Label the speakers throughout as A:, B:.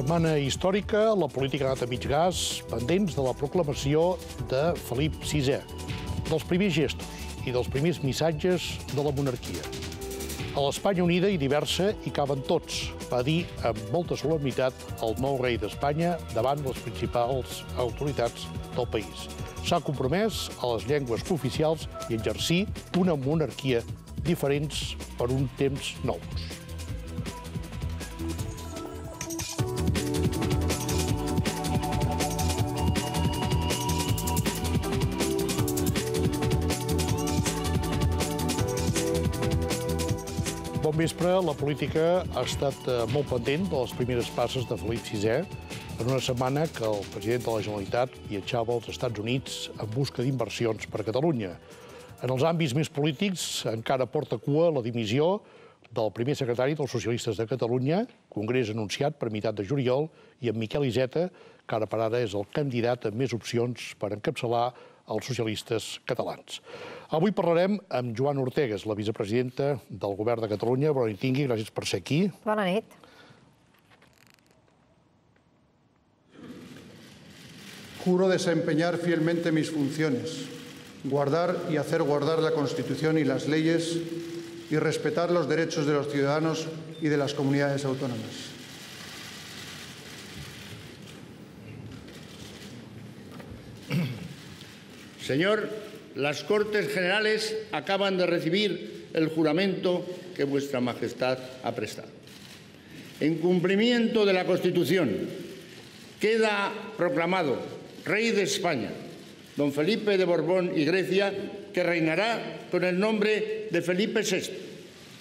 A: setmana històrica, la política ha anat a mig gas, pendents de la proclamació de Felip VI, dels primers gestos i dels primers missatges de la monarquia. A l'Espanya unida i diversa hi caben tots, va dir amb molta solemnitat el nou rei d'Espanya davant les principals autoritats del país. S'ha compromès a les llengües cooficials i exercir una monarquia diferents per un temps nous. vespre la política ha estat eh, molt pendent de les primeres passes de Felip VI en una setmana que el president de la Generalitat viatjava als Estats Units en busca d'inversions per a Catalunya. En els àmbits més polítics encara porta cua la dimissió del primer secretari dels Socialistes de Catalunya, congrés anunciat per meitat de juliol, i en Miquel Iseta, que ara per ara és el candidat amb més opcions per encapçalar als socialistes catalans. Avui parlarem amb Joan Ortegues, la vicepresidenta del Govern de Catalunya. Bona nit, tingui, gràcies per ser aquí. Bona nit. Juro desempeñar fielmente mis funciones, guardar y hacer guardar la Constitución y las leyes y respetar los derechos de los ciudadanos y de las comunidades autónomas. Señor, las Cortes Generales acaban de recibir el juramento que Vuestra Majestad ha prestado. En cumplimiento de la Constitución, queda proclamado Rey de España, don Felipe de Borbón y Grecia, que reinará con el nombre de Felipe VI.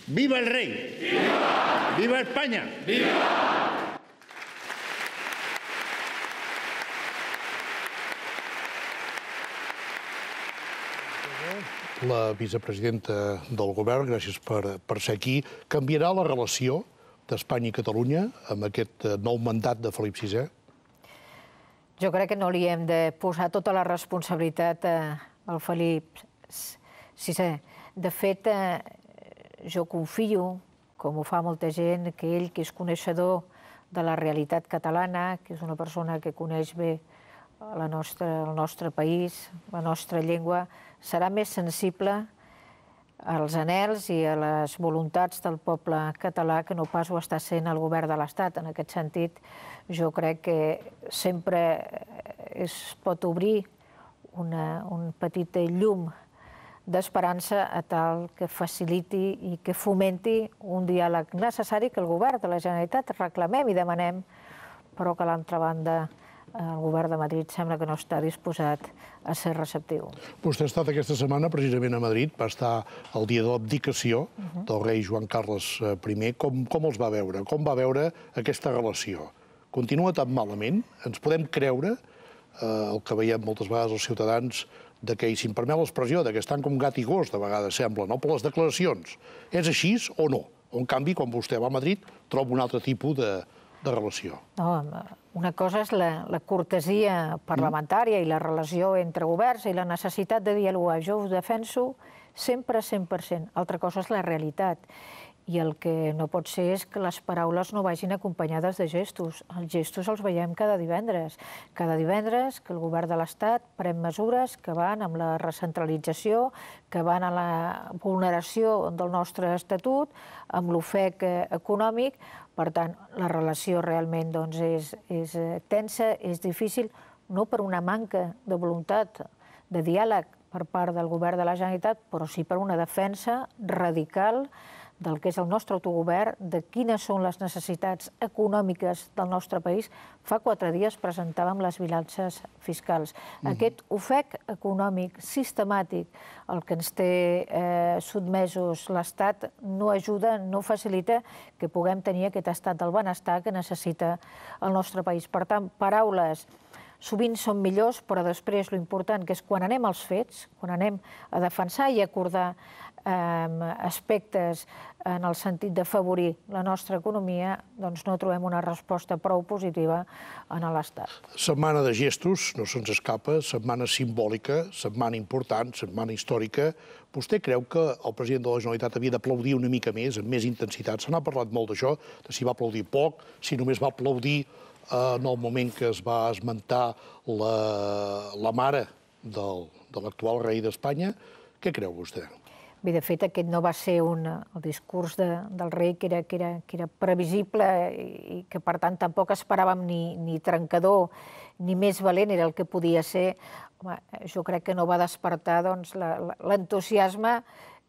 A: ¡Viva el Rey! ¡Viva, ¡Viva España! la vicepresidenta del govern, gràcies per, per ser aquí, canviarà la relació d'Espanya i Catalunya amb aquest eh, nou mandat de Felip VI?
B: Jo crec que no li hem de posar tota la responsabilitat eh, al Felip VI. De fet, eh, jo confio, com ho fa molta gent, que ell, que és coneixedor de la realitat catalana, que és una persona que coneix bé la nostra, el nostre país, la nostra llengua, serà més sensible als anels i a les voluntats del poble català que no pas ho està sent el govern de l'Estat. En aquest sentit, jo crec que sempre es pot obrir una, un petit llum d'esperança a tal que faciliti i que fomenti un diàleg necessari que el govern de la Generalitat reclamem i demanem, però que a l'altra banda Eh, el govern de Madrid sembla que no està disposat a ser receptiu.
A: Vostè ha estat aquesta setmana precisament a Madrid, va estar el dia de l'abdicació uh mhm. -huh. del rei Joan Carles eh, I. Com, com els va veure? Com va veure aquesta relació? Continua tan malament? Ens podem creure eh, el que veiem moltes vegades els ciutadans de que, i si em permet l'expressió, que estan com gat i gos, de vegades sembla, no? per les declaracions. És així o no? en canvi, quan vostè va a Madrid, troba un altre tipus de, de relació.
B: No, eh, una cosa és la, la cortesia parlamentària mm. i la relació entre governs i la necessitat de dialogar. Jo ho defenso sempre 100%. Altra cosa és la realitat. I el que no pot ser és que les paraules no vagin acompanyades de gestos. Els gestos els veiem cada divendres. Cada divendres que el govern de l'Estat pren mesures que van amb la recentralització, que van a la vulneració del nostre estatut, amb l'ofec eh, econòmic. Per tant, la relació realment doncs, és, és eh, tensa, és difícil, no per una manca de voluntat de diàleg per part del govern de la Generalitat, però sí per una defensa radical del que és el nostre autogovern, de quines són les necessitats econòmiques del nostre país. Fa quatre dies presentàvem les bilances fiscals. Uh -huh. Aquest ofec econòmic sistemàtic, el que ens té eh, sotmesos l'Estat, no ajuda, no facilita que puguem tenir aquest estat del benestar que necessita el nostre país. Per tant, paraules sovint són millors, però després lo important que és quan anem als fets, quan anem a defensar i acordar ehm, aspectes en el sentit de favorir la nostra economia, doncs no trobem una resposta prou positiva en l'Estat.
A: Setmana de gestos, no se'ns escapa, setmana simbòlica, setmana important, setmana històrica. Vostè creu que el president de la Generalitat havia d'aplaudir una mica més, amb més intensitat? Se n'ha parlat molt d'això, de si va aplaudir poc, si només va aplaudir Eh, en el moment que es va esmentar la, la mare del, de l'actual rei d'Espanya. Què creu vostè?
B: Bé, de fet, aquest no va ser un, el discurs de, del rei que era, que era, que era previsible i que, per tant, tampoc esperàvem ni, ni trencador ni més valent era el que podia ser. Home, jo crec que no va despertar doncs, l'entusiasme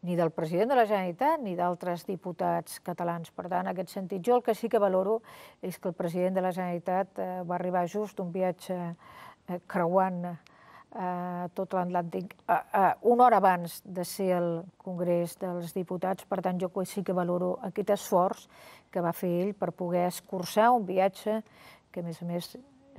B: ni del president de la Generalitat ni d'altres diputats catalans. Per tant, en aquest sentit, jo el que sí que valoro és que el president de la Generalitat eh, va arribar just d'un viatge eh, creuant eh, tot l'Atlàntic eh, eh, una hora abans de ser el Congrés dels Diputats. Per tant, jo sí que valoro aquest esforç que va fer ell per poder escurçar un viatge que, a més a més,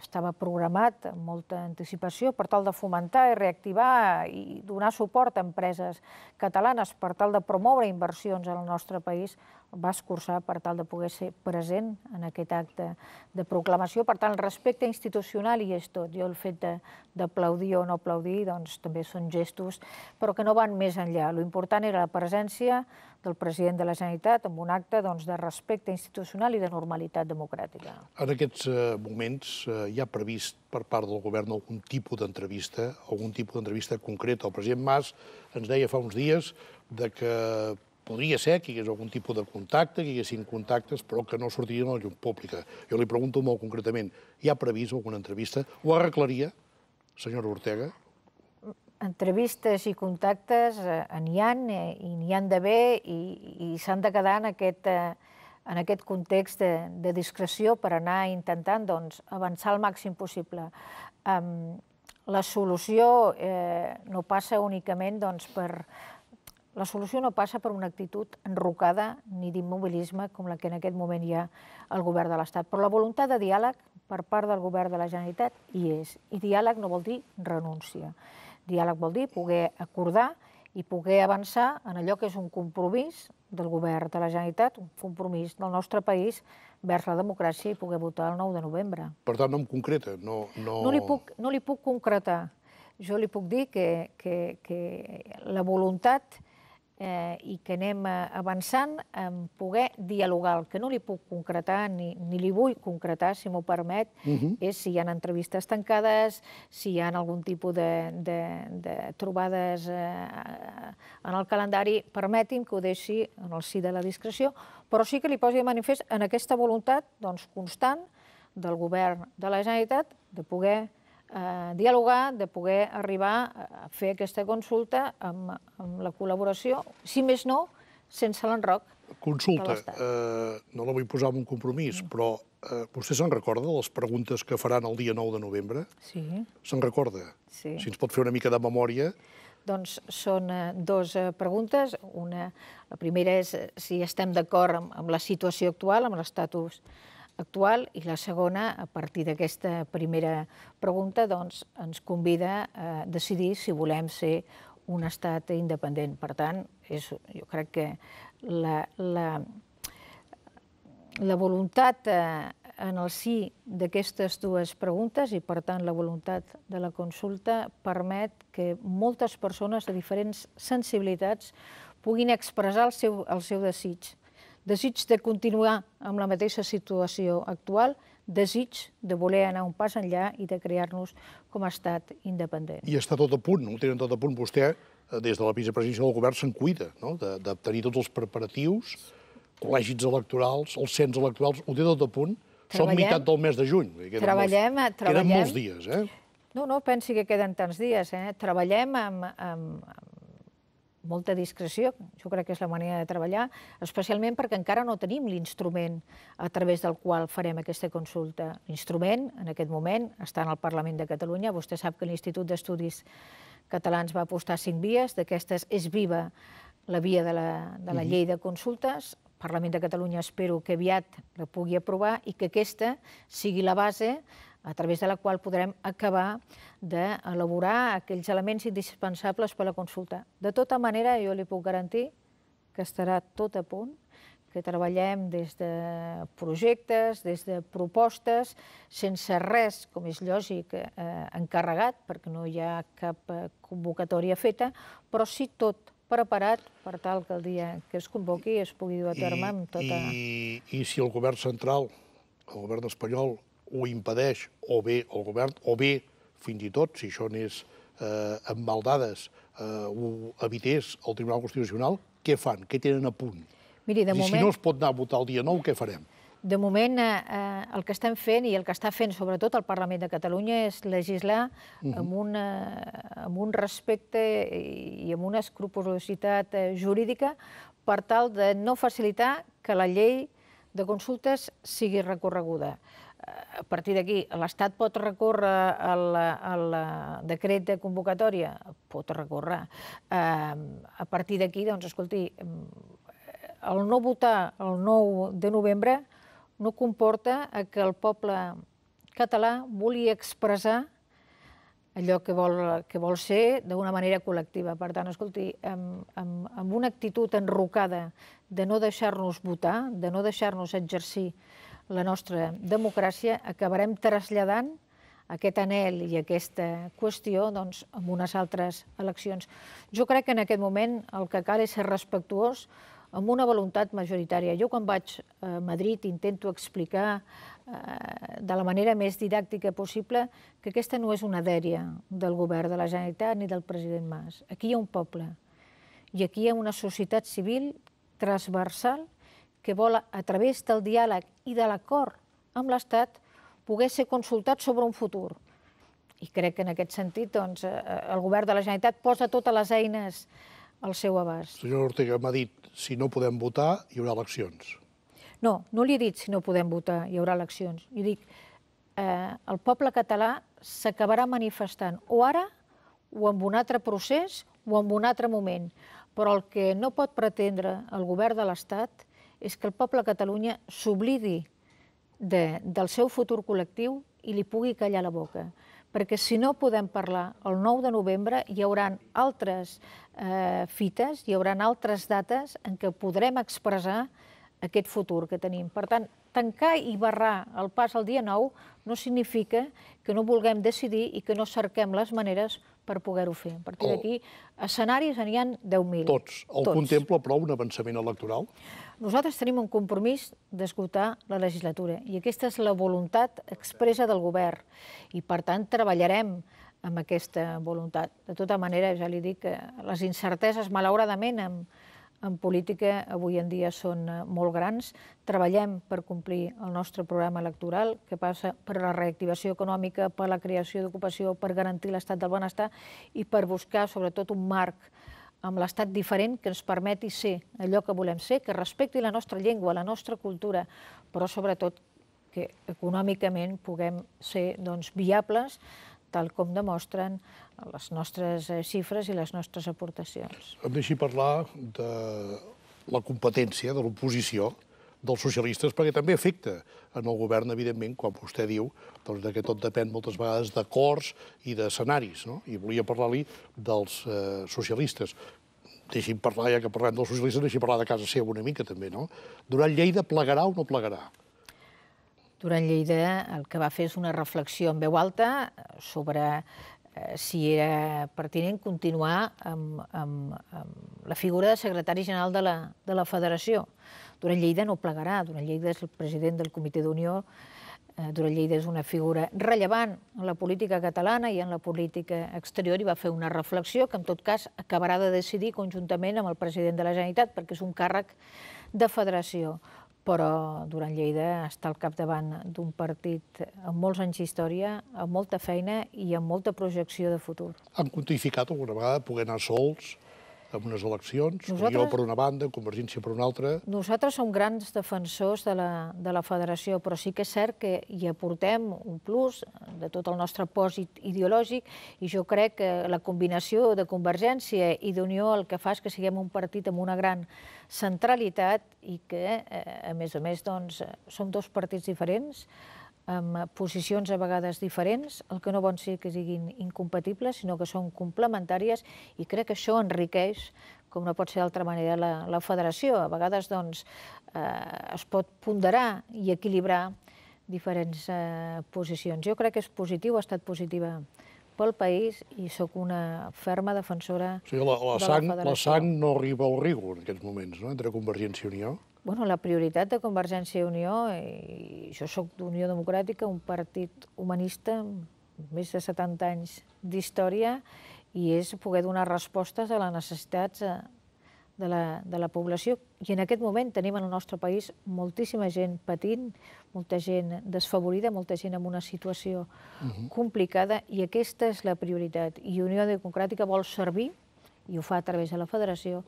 B: estava programat amb molta anticipació per tal de fomentar i reactivar i donar suport a empreses catalanes per tal de promoure inversions al nostre país, va escurçar per tal de poder ser present en aquest acte de proclamació. Per tant, el respecte institucional hi és tot. Jo el fet d'aplaudir o no aplaudir doncs, també són gestos, però que no van més enllà. L'important era la presència del president de la Generalitat en un acte doncs, de respecte institucional i de normalitat democràtica.
A: En aquests eh, moments eh, hi ha previst per part del govern algun tipus d'entrevista, algun tipus d'entrevista concreta. El president Mas ens deia fa uns dies de que podria ser que hi hagués algun tipus de contacte, que hi haguessin contactes, però que no sortirien a la llum pública. Jo li pregunto molt concretament, hi ha previst alguna entrevista? Ho arreglaria, senyora Ortega?
B: Entrevistes i contactes eh, n'hi ha, eh, i n'hi han d'haver, i, i s'han de quedar en aquest, eh, en aquest context de, de discreció per anar intentant doncs, avançar el màxim possible. Um, la solució eh, no passa únicament doncs, per, la solució no passa per una actitud enrocada ni d'immobilisme com la que en aquest moment hi ha el govern de l'Estat, però la voluntat de diàleg per part del govern de la Generalitat hi és. I diàleg no vol dir renúncia. Diàleg vol dir poder acordar i poder avançar en allò que és un compromís del govern de la Generalitat, un compromís del nostre país vers la democràcia i poder votar el 9 de novembre.
A: Per tant, no em concreta? No, no... no, li, puc,
B: no li puc concretar. Jo li puc dir que, que, que la voluntat eh, i que anem eh, avançant en poder dialogar. El que no li puc concretar, ni, ni li vull concretar, si m'ho permet, uh -huh. és si hi ha entrevistes tancades, si hi ha algun tipus de, de, de trobades eh, en el calendari. Permeti'm que ho deixi en el sí de la discreció, però sí que li posi de manifest en aquesta voluntat doncs, constant del govern de la Generalitat de poder eh, dialogar, de poder arribar a fer aquesta consulta amb, amb la col·laboració, si més no, sense l'enroc
A: Consulta, eh, no la vull posar en un compromís, no. però eh, vostè se'n recorda de les preguntes que faran el dia 9 de novembre? Sí. Se'n recorda? Sí. Si ens pot fer una mica de memòria.
B: Doncs són eh, dues eh, preguntes. Una, la primera és eh, si estem d'acord amb, amb la situació actual, amb l'estatus actual actual i la segona, a partir d'aquesta primera pregunta, doncs, ens convida a decidir si volem ser un estat independent. Per tant, és, jo crec que la, la, la voluntat eh, en el sí d'aquestes dues preguntes i, per tant, la voluntat de la consulta permet que moltes persones de diferents sensibilitats puguin expressar el seu, el seu desig desig de continuar amb la mateixa situació actual, desig de voler anar un pas enllà i de crear-nos com a estat independent. I
A: està tot a punt, ho tenen tot a punt. Vostè, eh, des de la vicepresidència del govern, se'n cuida no? de, tenir tots els preparatius, col·legis electorals, els cens electorals, ho té tot a punt. Treballem, Som meitat del mes de juny. Queden treballem, molts, treballem... Queden molts dies, eh?
B: No, no, pensi que queden tants dies. Eh? Treballem amb, amb, molta discreció, jo crec que és la manera de treballar, especialment perquè encara no tenim l'instrument a través del qual farem aquesta consulta. L'instrument, en aquest moment, està en el Parlament de Catalunya. Vostè sap que l'Institut d'Estudis Catalans va apostar cinc vies. D'aquestes és viva la via de la, de la llei de consultes. El Parlament de Catalunya espero que aviat la pugui aprovar i que aquesta sigui la base a través de la qual podrem acabar d'elaborar aquells elements indispensables per a la consulta. De tota manera, jo li puc garantir que estarà tot a punt, que treballem des de projectes, des de propostes, sense res, com és lògic, eh, encarregat, perquè no hi ha cap eh, convocatòria feta, però sí tot preparat per tal que el dia que es convoqui es pugui dur a terme I, amb tota...
A: I, I si el govern central, el govern espanyol, ho impedeix o bé el govern, o bé, fins i tot, si això anés eh, amb maldades, eh, ho evités el Tribunal Constitucional, què fan? Què tenen a punt?
B: Miri, de I moment... si no es
A: pot anar a votar el dia 9, què farem?
B: De moment, eh, eh, el que estem fent i el que està fent sobretot el Parlament de Catalunya és legislar uh -huh. amb, una, eh, amb un respecte i amb una escrupulositat eh, jurídica per tal de no facilitar que la llei de consultes sigui recorreguda a partir d'aquí, l'Estat pot recórrer al, al decret de convocatòria? Pot recórrer. Ehm, a partir d'aquí, doncs, escolti, mm, el no votar el 9 de novembre no comporta que el poble català vulgui expressar allò que vol, que vol ser d'una manera col·lectiva. Per tant, escolti, amb, amb, amb una actitud enrocada de no deixar-nos votar, de no deixar-nos exercir la nostra democràcia, acabarem traslladant aquest anel i aquesta qüestió doncs, en unes altres eleccions. Jo crec que en aquest moment el que cal és ser respectuós amb una voluntat majoritària. Jo quan vaig a Madrid intento explicar eh, de la manera més didàctica possible que aquesta no és una dèria del govern de la Generalitat ni del president Mas. Aquí hi ha un poble i aquí hi ha una societat civil transversal que vol, a través del diàleg i de l'acord amb l'Estat, poder ser consultat sobre un futur. I crec que en aquest sentit doncs, eh, eh, el govern de la Generalitat posa totes les eines al seu abast.
A: Senyora Ortega m'ha dit, si no podem votar, hi haurà eleccions.
B: No, no li he dit si no podem votar, hi haurà eleccions. Jo dic, eh, el poble català s'acabarà manifestant o ara o en un altre procés o en un altre moment. Però el que no pot pretendre el govern de l'Estat és que el poble de Catalunya s'oblidi de, del seu futur col·lectiu i li pugui callar la boca. Perquè si no podem parlar el 9 de novembre, hi haurà altres eh, fites, hi haurà altres dates en què podrem expressar aquest futur que tenim. Per tant, tancar i barrar el pas al dia 9 no significa que no vulguem decidir i que no cerquem les maneres per poder-ho fer. A partir oh. d'aquí, escenaris n'hi ha 10.000. Tots. El Tots. contempla,
A: però, un avançament electoral?
B: Nosaltres tenim un compromís d'esgotar la legislatura i aquesta és la voluntat expressa del govern i, per tant, treballarem amb aquesta voluntat. De tota manera, ja li dic que les incerteses, malauradament, amb en política avui en dia són eh, molt grans. Treballem per complir el nostre programa electoral, que passa per la reactivació econòmica, per la creació d'ocupació, per garantir l'estat del benestar i per buscar, sobretot, un marc amb l'estat diferent que ens permeti ser allò que volem ser, que respecti la nostra llengua, la nostra cultura, però sobretot que econòmicament puguem ser doncs, viables tal com demostren les nostres eh, xifres i les nostres aportacions.
A: Em deixi parlar de la competència de l'oposició dels socialistes, perquè també afecta en el govern, evidentment, quan vostè diu doncs, que tot depèn moltes vegades d'acords i d'escenaris. No? I volia parlar-li dels eh, socialistes. Deixi'm parlar, ja que parlem dels socialistes, deixi'm parlar de casa seva una mica, també. No? Durant Lleida plegarà o no plegarà?
B: Durant Lleida el que va fer és una reflexió en veu alta eh, sobre eh, si era pertinent continuar amb, amb, amb la figura de secretari general de la, de la Federació. Durant Lleida no plegarà, Durant Lleida és el president del Comitè d'Unió, eh, Durant Lleida és una figura rellevant en la política catalana i en la política exterior i va fer una reflexió que en tot cas acabarà de decidir conjuntament amb el president de la Generalitat perquè és un càrrec de federació però durant Lleida està al capdavant d'un partit amb molts anys d'història, amb molta feina i amb molta projecció de futur.
A: Han quantificat alguna vegada poder anar sols amb unes eleccions, Nosaltres... Unió per una banda, Convergència per una altra...
B: Nosaltres som grans defensors de la, de la federació, però sí que és cert que hi aportem un plus de tot el nostre pòsit ideològic i jo crec que la combinació de Convergència i d'Unió el que fa és que siguem un partit amb una gran centralitat i que, eh, a més a més, doncs, som dos partits diferents, amb posicions a vegades diferents, el que no vol ser que siguin incompatibles, sinó que són complementàries, i crec que això enriqueix, com no pot ser d'altra manera, la, la federació. A vegades doncs, eh, es pot ponderar i equilibrar diferents eh, posicions. Jo crec que és positiu, ha estat positiva pel país i sóc una ferma defensora o sigui, la, la de sang, la federació. La sang
A: no arriba al riu en aquests moments, no?, entre Convergència i Unió
B: bueno, la prioritat de Convergència i Unió, i jo sóc d'Unió Democràtica, un partit humanista més de 70 anys d'història, i és poder donar respostes a les necessitats eh, de la, de la població. I en aquest moment tenim en el nostre país moltíssima gent patint, molta gent desfavorida, molta gent en una situació uh -huh. complicada, i aquesta és la prioritat. I Unió Democràtica vol servir, i ho fa a través de la federació,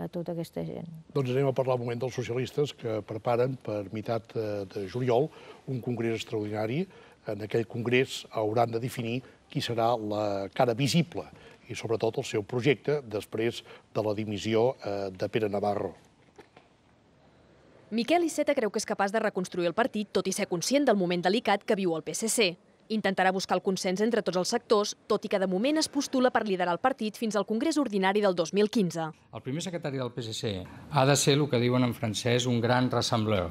B: a tota aquesta gent.
A: Doncs anem a parlar un moment dels socialistes que preparen per meitat eh, de juliol un congrés extraordinari. En aquell congrés hauran de definir qui serà la cara visible i sobretot el seu projecte després de la dimissió eh, de Pere Navarro.
B: Miquel Iceta creu que és capaç de reconstruir el partit, tot i ser conscient del moment delicat que viu el PSC. Intentarà buscar el consens entre tots els sectors, tot i que de moment es postula per liderar el partit fins al Congrés Ordinari del 2015.
A: El primer secretari del PSC ha de ser el que diuen en francès un gran rassembleur,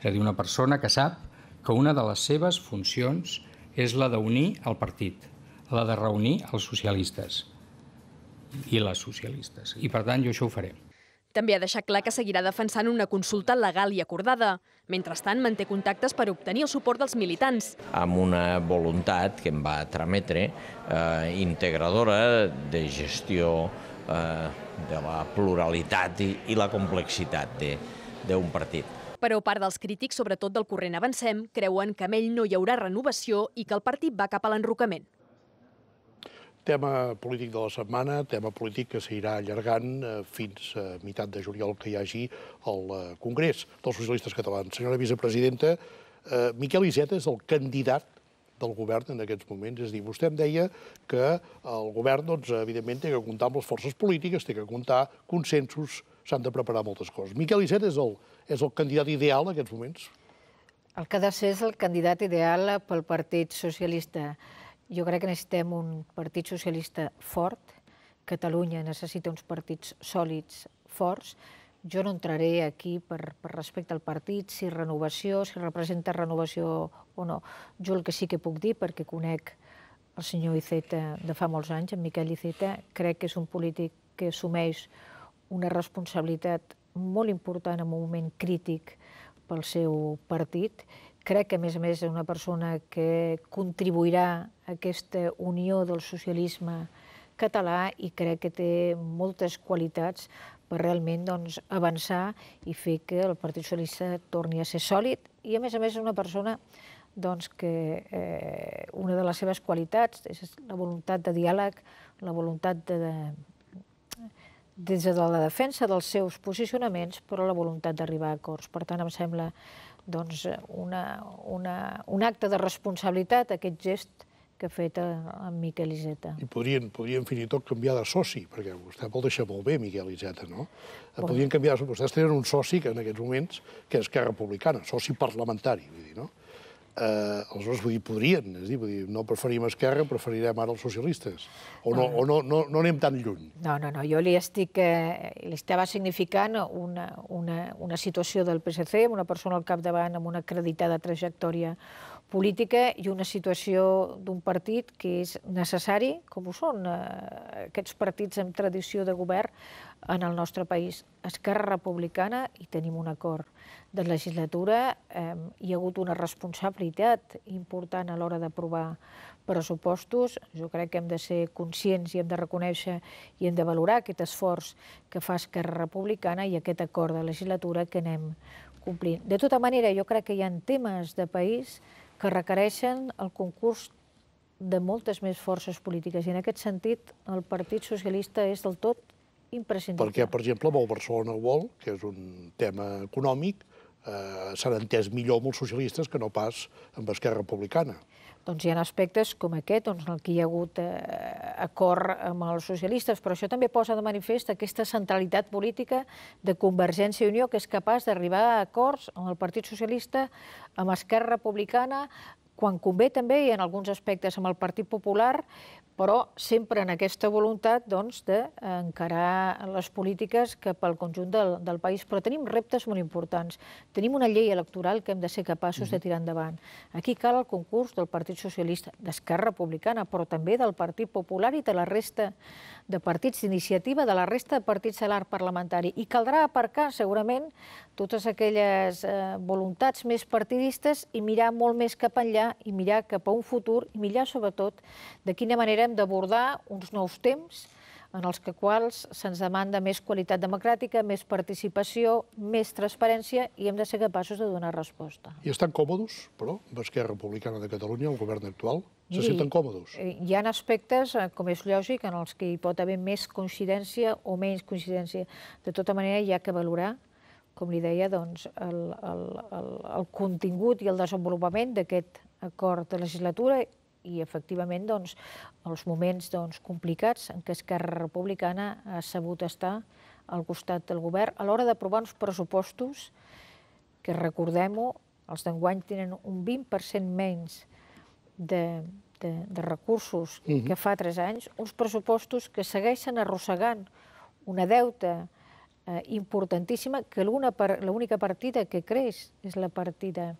A: és a dir, una persona que sap que una de les seves funcions és la d'unir el partit, la de reunir els socialistes i les socialistes. I per tant, jo això ho faré.
B: També ha deixat clar que seguirà defensant una consulta legal i acordada. Mentrestant, manté contactes per obtenir el suport dels militants. Amb una voluntat que em va trametre eh, integradora de gestió eh, de la pluralitat i, i la complexitat d'un partit. Però part dels crítics, sobretot del corrent Avancem, creuen que amb ell no hi haurà renovació i que el partit va cap a l'enrocament.
A: Tema polític de la setmana, tema polític que s'irà allargant eh, fins a meitat de juliol que hi hagi el eh, Congrés dels Socialistes Catalans. Senyora vicepresidenta, eh, Miquel Iceta és el candidat del govern en aquests moments. És a dir, vostè em deia que el govern, doncs, evidentment, té que comptar amb les forces polítiques, té que comptar consensos, s'han de preparar moltes coses. Miquel Iceta és el, és el candidat ideal en aquests moments?
B: El que ha de ser és el candidat ideal pel Partit Socialista. Jo crec que necessitem un partit socialista fort, Catalunya necessita uns partits sòlids, forts. Jo no entraré aquí per, per respecte al partit, si renovació, si representa renovació o no. Jo el que sí que puc dir, perquè conec el senyor Iceta de fa molts anys, en Miquel Iceta, crec que és un polític que assumeix una responsabilitat molt important en un moment crític pel seu partit. Crec que, a més a més, és una persona que contribuirà aquesta unió del socialisme català i crec que té moltes qualitats per realment doncs, avançar i fer que el Partit Socialista torni a ser sòlid i, a més a més, és una persona doncs, que eh, una de les seves qualitats és la voluntat de diàleg, la voluntat de, de, des de la defensa dels seus posicionaments, però la voluntat d'arribar a acords. Per tant, em sembla doncs, una, una, un acte de responsabilitat, aquest gest que ha fet amb eh, Miquel
A: Iseta. I podrien, podrien fins i tot canviar de soci, perquè vostè vol deixar molt bé Miquel Iseta, no? Bon. Podrien canviar... Vostès tenen un soci que en aquests moments, que és Esquerra Republicana, soci parlamentari, vull dir, no? eh, aleshores, vull dir, podrien, és dir, vull dir, no preferim Esquerra, preferirem ara els socialistes. O no, no, o no, no, no anem tan lluny.
B: No, no, no, jo li estic... Eh, li estava significant una, una, una situació del PSC, amb una persona al capdavant, amb una acreditada trajectòria política i una situació d'un partit que és necessari, com ho són eh, aquests partits amb tradició de govern en el nostre país. Esquerra Republicana, i tenim un acord de legislatura, hi ha hagut una responsabilitat important a l'hora d'aprovar pressupostos. Jo crec que hem de ser conscients i hem de reconèixer i hem de valorar aquest esforç que fa Esquerra Republicana i aquest acord de legislatura que anem complint. De tota manera, jo crec que hi ha temes de país que que requereixen el concurs de moltes més forces polítiques. I en aquest sentit, el Partit Socialista és del tot imprescindible. Perquè,
A: per exemple, amb el Barcelona World, que és un tema econòmic, eh, s'han entès millor amb els socialistes que no pas amb Esquerra Republicana
B: doncs hi ha aspectes com aquest, doncs, en què hi ha hagut eh, acord amb els socialistes, però això també posa de manifest aquesta centralitat política de Convergència i Unió, que és capaç d'arribar a acords amb el Partit Socialista, amb Esquerra Republicana, quan convé també, i en alguns aspectes amb el Partit Popular, però sempre en aquesta voluntat d'encarar doncs, eh, les polítiques que pel conjunt del, del país. Però tenim reptes molt importants. Tenim una llei electoral que hem de ser capaços de tirar endavant. Aquí cal el concurs del Partit Socialista, d'Esquerra Republicana, però també del Partit Popular i de la resta de partits d'iniciativa, de la resta de partits de l'art parlamentari. I caldrà aparcar, segurament, totes aquelles eh, voluntats més partidistes i mirar molt més cap enllà, i mirar cap a un futur, i mirar, sobretot, de quina manera mirem d'abordar uns nous temps en els quals se'ns demanda més qualitat democràtica, més participació, més transparència i hem de ser capaços de donar resposta.
A: I estan còmodes, però, Esquerra Republicana de Catalunya, el govern actual? Se senten còmodes?
B: Eh, hi ha aspectes, eh, com és lògic, en els que hi pot haver més coincidència o menys coincidència. De tota manera, hi ha que valorar com li deia, doncs, el, el, el, el contingut i el desenvolupament d'aquest acord de legislatura i efectivament doncs, els moments doncs, complicats en què Esquerra Republicana ha sabut estar al costat del govern a l'hora d'aprovar uns pressupostos que, recordem-ho, els d'enguany tenen un 20% menys de, de, de recursos que fa 3 anys, uns pressupostos que segueixen arrossegant una deuta eh, importantíssima que l'única partida que creix és la partida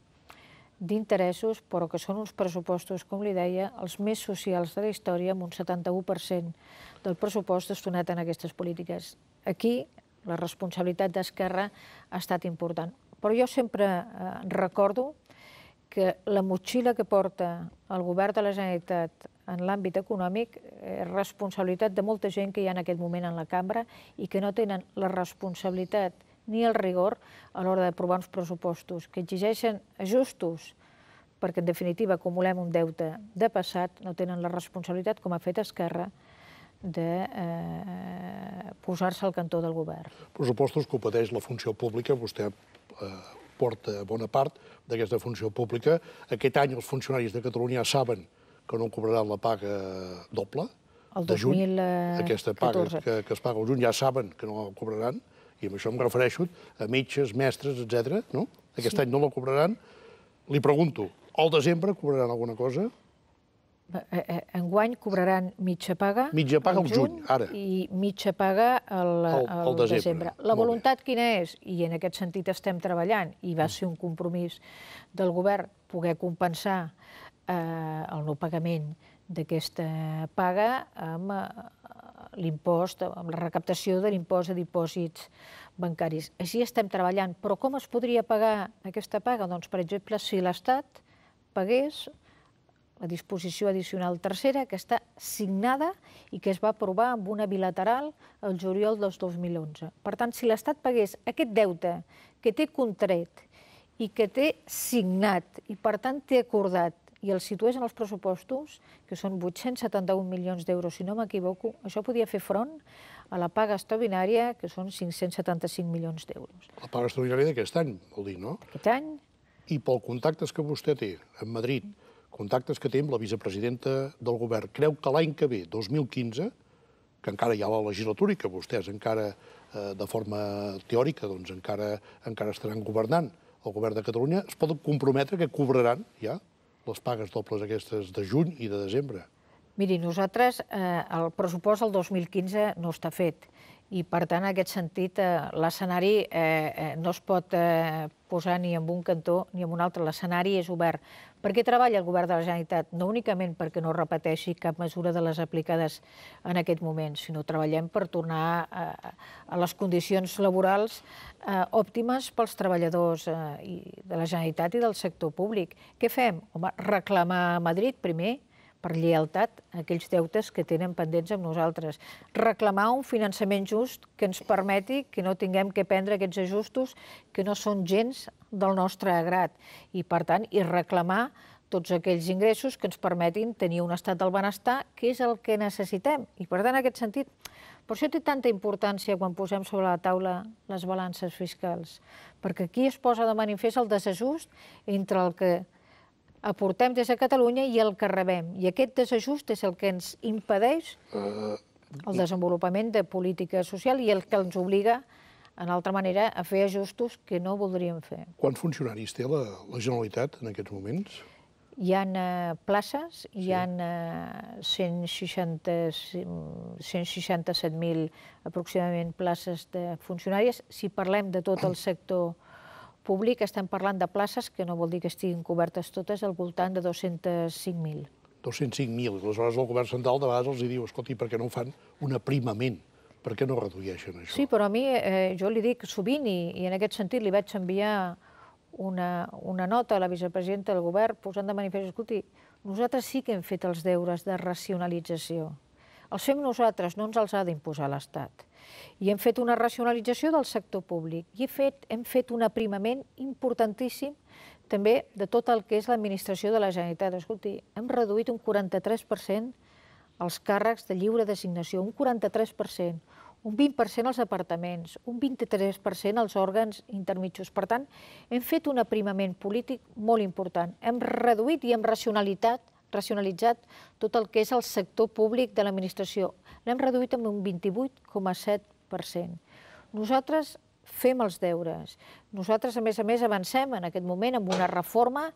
B: d'interessos, però que són uns pressupostos, com li deia, els més socials de la història, amb un 71% del pressupost destinat en aquestes polítiques. Aquí la responsabilitat d'Esquerra ha estat important. Però jo sempre eh, recordo que la motxilla que porta el govern de la Generalitat en l'àmbit econòmic eh, és responsabilitat de molta gent que hi ha en aquest moment en la cambra i que no tenen la responsabilitat ni el rigor a l'hora d'aprovar uns pressupostos que exigeixen ajustos perquè, en definitiva, acumulem un deute de passat, no tenen la responsabilitat, com ha fet Esquerra, de eh, posar-se al cantó del govern.
A: Pressupostos que pateix la funció pública, vostè eh, porta bona part d'aquesta funció pública. Aquest any els funcionaris de Catalunya saben que no cobraran la paga doble, el de juny, eh, aquesta paga que, que es paga al juny, ja saben que no la cobraran, i amb això em refereixo a metges, mestres, etc. no? Aquest sí. any no la cobraran. Li pregunto, al desembre cobraran alguna cosa?
B: Eh, eh, eh, enguany cobraran mitja paga... Mitja paga al juny, juny, ara. I mitja paga al, al, al desembre. desembre. La Molt voluntat bé. quina és? I en aquest sentit estem treballant, i va mm. ser un compromís del govern poder compensar eh, el no pagament d'aquesta paga amb l'impost, amb la recaptació de l'impost de dipòsits bancaris. Així estem treballant, però com es podria pagar aquesta paga? Doncs, per exemple, si l'Estat pagués la disposició addicional tercera, que està signada i que es va aprovar amb una bilateral el juliol del 2011. Per tant, si l'Estat pagués aquest deute que té contret i que té signat i, per tant, té acordat i els situés en els pressupostos, que són 871 milions d'euros, si no m'equivoco, això podia fer front a la paga extraordinària, que són 575 milions d'euros.
A: La paga extraordinària d'aquest any, vol dir, no? Aquest any. I pel contactes que vostè té amb Madrid, contactes que té amb la vicepresidenta del govern, creu que l'any que ve, 2015, que encara hi ha la legislatura i que vostès encara, eh, de forma teòrica, doncs encara, encara estaran governant el govern de Catalunya, es poden comprometre que cobraran ja les pagues dobles aquestes de juny i de desembre.
B: Miri, nosaltres eh, el pressupost del 2015 no està fet i, per tant, en aquest sentit, eh, l'escenari eh, eh, no es pot eh, posar ni en un cantó ni en un altre. L'escenari és obert. Per què treballa el govern de la Generalitat? No únicament perquè no repeteixi cap mesura de les aplicades en aquest moment, sinó treballem per tornar eh, a, les condicions laborals eh, òptimes pels treballadors eh, i de la Generalitat i del sector públic. Què fem? Home, reclamar a Madrid primer, per lleialtat aquells deutes que tenen pendents amb nosaltres. Reclamar un finançament just que ens permeti que no tinguem que prendre aquests ajustos que no són gens del nostre agrat. I, per tant, i reclamar tots aquells ingressos que ens permetin tenir un estat del benestar, que és el que necessitem. I, per tant, en aquest sentit, per això té tanta importància quan posem sobre la taula les balances fiscals, perquè aquí es posa de manifest el desajust entre el que aportem des de Catalunya i el que rebem. I aquest desajust és el que ens impedeix eh, el desenvolupament de política social i el que ens obliga en altra manera, a fer ajustos que no voldríem fer.
A: Quants funcionaris té la, la Generalitat en aquests moments?
B: Hi ha uh, eh, places, hi ha uh, 167.000 aproximadament places de funcionàries. Si parlem de tot el sector públic estem parlant de places, que no vol dir que estiguin cobertes totes, al voltant de 205.000.
A: 205.000. Aleshores, el govern central de vegades els diu, escolti, per què no ho fan un aprimament? Per què no redueixen això?
B: Sí, però a mi, eh, jo li dic sovint, i, i en aquest sentit li vaig enviar una, una nota a la vicepresidenta del govern posant de manifest, escolti, nosaltres sí que hem fet els deures de racionalització. Els fem nosaltres, no ens els ha d'imposar l'Estat. I hem fet una racionalització del sector públic i he fet, hem fet un aprimament importantíssim també de tot el que és l'administració de la Generalitat. Escolti, hem reduït un 43% els càrrecs de lliure designació, un 43%, un 20% als apartaments, un 23% als òrgans intermitjos. Per tant, hem fet un aprimament polític molt important. Hem reduït i hem racionalitat racionalitzat tot el que és el sector públic de l'administració l'hem reduït amb un 28,7%. Nosaltres fem els deures. Nosaltres, a més a més, avancem en aquest moment amb una reforma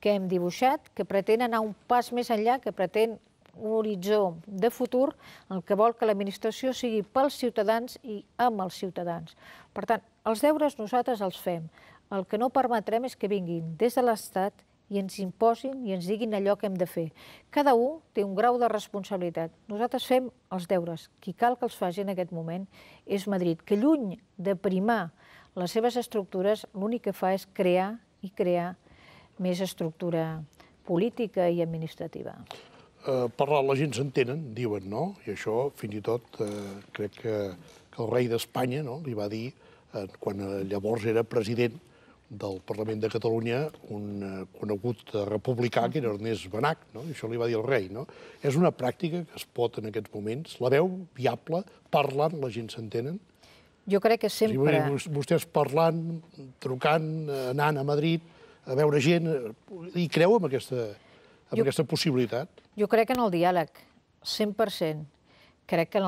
B: que hem dibuixat, que pretén anar un pas més enllà, que pretén un horitzó de futur en què vol que l'administració sigui pels ciutadans i amb els ciutadans. Per tant, els deures nosaltres els fem. El que no permetrem és que vinguin des de l'Estat i ens imposin i ens diguin allò que hem de fer. Cada un té un grau de responsabilitat. Nosaltres fem els deures. Qui cal que els faci en aquest moment és Madrid, que lluny de primar les seves estructures, l'únic que fa és crear i crear més estructura política i administrativa.
A: Eh, parlar la gent s'entenen, diuen, no? I això, fins i tot, eh, crec que, que el rei d'Espanya no? li va dir, eh, quan eh, llavors era president, del Parlament de Catalunya un eh, conegut eh, republicà, que era Ernest Benac, no? això li va dir el rei. No? És una pràctica que es pot en aquests moments, la veu viable, parlant, la gent s'entenen?
B: Jo crec que sempre...
A: Si vostès parlant, trucant, eh, anant a Madrid, a veure gent, i creu en aquesta, en jo, aquesta possibilitat?
B: Jo crec en el diàleg, 100%. Crec que en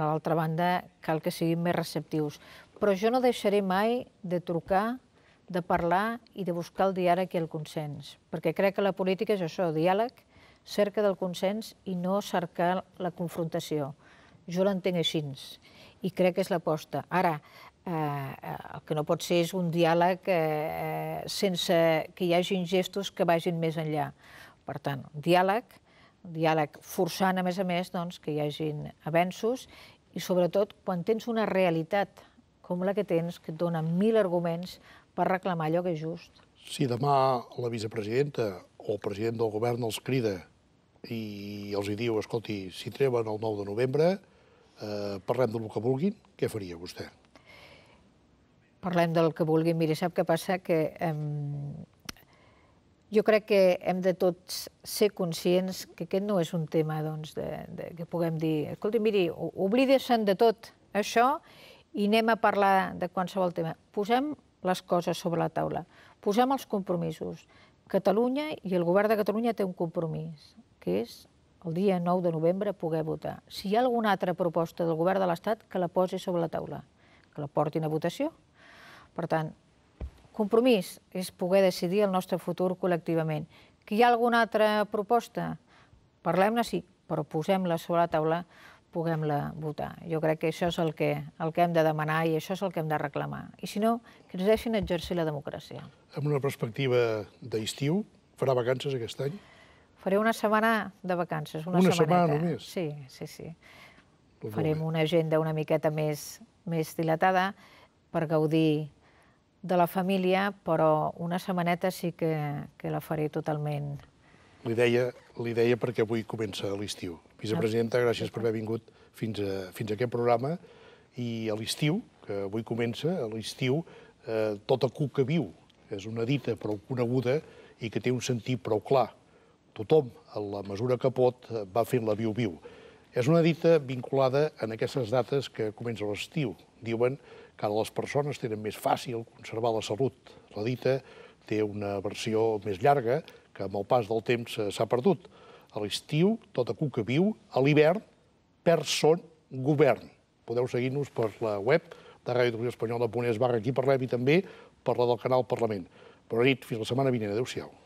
B: l'altra banda cal que siguin més receptius. Però jo no deixaré mai de trucar de parlar i de buscar el diàleg i el consens, perquè crec que la política és això, diàleg, cerca del consens i no cercar la confrontació. Jo l'entenc així i crec que és l'aposta. Ara, eh, eh el que no pot ser és un diàleg eh, eh, sense que hi hagin gestos que vagin més enllà. Per tant, diàleg, diàleg forçant, a més a més, doncs, que hi hagin avenços i, sobretot, quan tens una realitat com la que tens, que et dona mil arguments per reclamar allò que és just.
A: Si demà la vicepresidenta o el president del govern els crida i els diu, escolti, si treuen el 9 de novembre, eh, parlem del que vulguin, què faria vostè?
B: Parlem del que vulguin. Mira, sap què passa? Que eh, jo crec que hem de tots ser conscients que aquest no és un tema doncs, de, de, que puguem dir, escolti, miri, oblideu-se'n de tot això i anem a parlar de qualsevol tema. Posem les coses sobre la taula. Posem els compromisos. Catalunya i el govern de Catalunya té un compromís, que és el dia 9 de novembre poder votar. Si hi ha alguna altra proposta del govern de l'Estat, que la posi sobre la taula, que la portin a votació. Per tant, compromís és poder decidir el nostre futur col·lectivament. Que hi ha alguna altra proposta? Parlem-ne, sí, però posem-la sobre la taula puguem-la votar. Jo crec que això és el que, el que hem de demanar i això és el que hem de reclamar. I si no, que ens deixin exercir la democràcia.
A: Amb una perspectiva d'estiu, farà vacances aquest any?
B: Faré una setmana de vacances, una, una setmana només? Sí, sí, sí. Tot Farem una agenda una miqueta més, més dilatada per gaudir de la família, però una setmaneta sí que, que la faré totalment.
A: Li deia, li deia perquè avui comença l'estiu. Vicepresidenta, gràcies per haver vingut fins a, fins a aquest programa. I a l'estiu, que avui comença, a l'estiu, eh, tota cuca viu. És una dita prou coneguda i que té un sentit prou clar. Tothom, a la mesura que pot, va fent-la viu-viu. És una dita vinculada en aquestes dates que comença l'estiu. Diuen que ara les persones tenen més fàcil conservar la salut. La dita té una versió més llarga que amb el pas del temps eh, s'ha perdut a l'estiu, tota cuca viu, a l'hivern, per son govern. Podeu seguir-nos per la web de Ràdio Televisió Espanyola, Ponés Barra, aquí parlem, i també per la del canal Parlament. Bona nit, fins la setmana vinent. Adéu-siau.